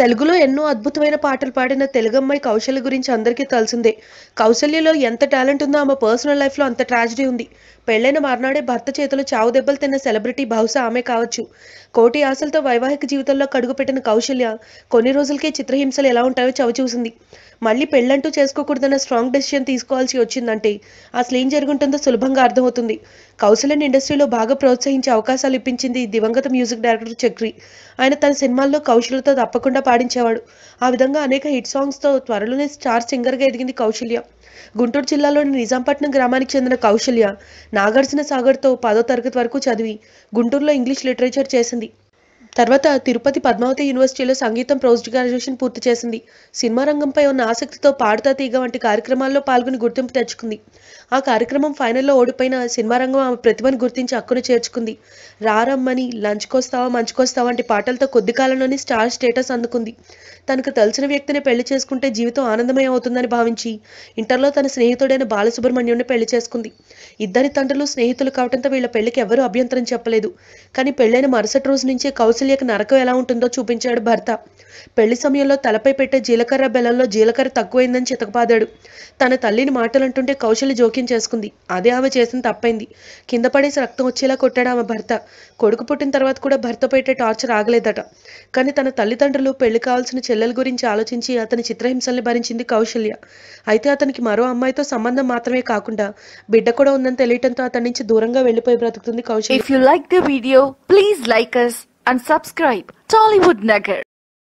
తెలుగులో ఎన్నో అద్భుతమైన పాటలు పాడిన తెలుగమ్మాయి కౌశల్య గురించి అందరికీ తెలిసిందే కౌశల్యలో ఎంత టాలెంట్ ఉందో ఆమె పర్సనల్ లైఫ్లో అంత ట్రాజడీ ఉంది పెళ్ళైన మర్నాడే భర్త చేతిలో చావు దెబ్బలు తిన్న సెలబ్రిటీ బహుశా ఆమె కావచ్చు కోటి ఆశలతో వైవాహిక జీవితంలో కడుగుపెట్టిన కౌశల్య కొన్ని రోజులకే చిత్రహింసలు ఎలా ఉంటాయో చవి చూసింది మళ్ళీ పెళ్ళంటూ చేసుకోకూడదన్న స్ట్రాంగ్ డెసిషన్ తీసుకోవాల్సి వచ్చిందంటే అసలు ఏం జరుగుంటుందో సులభంగా అర్థమవుతుంది కౌశలన్ ఇండస్ట్రీలో బాగా ప్రోత్సహించే అవకాశాలు ఇప్పించింది దివంగత మ్యూజిక్ డైరెక్టర్ చక్రి ఆయన తన సినిమాల్లో కౌశలతో తప్పకుండా పాడించేవాడు ఆ విధంగా అనేక హిట్ సాంగ్స్తో త్వరలోనే స్టార్ సింగర్గా ఎదిగింది కౌశల్య గుంటూరు జిల్లాలోని నిజాంపట్నం గ్రామానికి చెందిన కౌశల్య నాగార్జున సాగర్తో పదో తరగతి వరకు చదివి గుంటూరులో ఇంగ్లీష్ లిటరేచర్ చేసింది తర్వాత తిరుపతి పద్మావతి యూనివర్సిటీలో సంగీతం పోస్ట్ గ్రాడ్యుయేషన్ పూర్తి చేసింది సినిమా రంగంపై ఉన్న ఆసక్తితో పాడుతా తీగ వంటి కార్యక్రమాల్లో పాల్గొని గుర్తింపు తెచ్చుకుంది ఆ కార్యక్రమం ఫైనల్లో ఓడిపోయిన సినిమా రంగం ఆమె ప్రతిభను గుర్తించి హక్కును చేర్చుకుంది రారమ్మని లంచ్కొస్తావా మంచుకొస్తావా వంటి పాటలతో కొద్ది కాలంలోనే స్టార్ స్టేటస్ అందుకుంది తనకు తెలిసిన వ్యక్తిని పెళ్లి చేసుకుంటే జీవితం ఆనందమయం అవుతుందని భావించి ఇంటర్లో తన స్నేహితుడైన బాలసుబ్రహ్మణ్యుని పెళ్లి చేసుకుంది ఇద్దరి తండ్రులు స్నేహితులు కావటంతో వీళ్ళ పెళ్లికి ఎవరూ అభ్యంతరం చెప్పలేదు కానీ పెళ్ళైన మరుసటి రోజు నుంచే కౌశల్ కౌసల్యకు నరకం ఎలా ఉంటుందో చూపించాడు భర్త పెళ్లి సమయంలో తలపై పెట్టే జీలకర్ర బెల్లంలో జీలకర్ర తక్కువైందని చితకపాదాడు తన తల్లిని మాటలంటుంటే కౌశల్య జోక్యం చేసుకుంది అదే ఆమె చేసిన తప్పైంది కింద పడేసి రక్తం వచ్చేలా కొట్టాడు ఆమె భర్త కొడుకు పుట్టిన తర్వాత కూడా భర్త పెట్టే టార్చర్ ఆగలేదట కానీ తన తల్లిదండ్రులు పెళ్లి కావాల్సిన చెల్లెల గురించి ఆలోచించి అతని చిత్రహింసల్ని భరించింది కౌశల్య అయితే అతనికి మరో అమ్మాయితో సంబంధం మాత్రమే కాకుండా బిడ్డ కూడా ఉందని తెలియటంతో అతని నుంచి దూరంగా వెళ్ళిపోయి బ్రతుకుతుంది Kausalya if you like the video please like us and subscribe Tollywood Nagar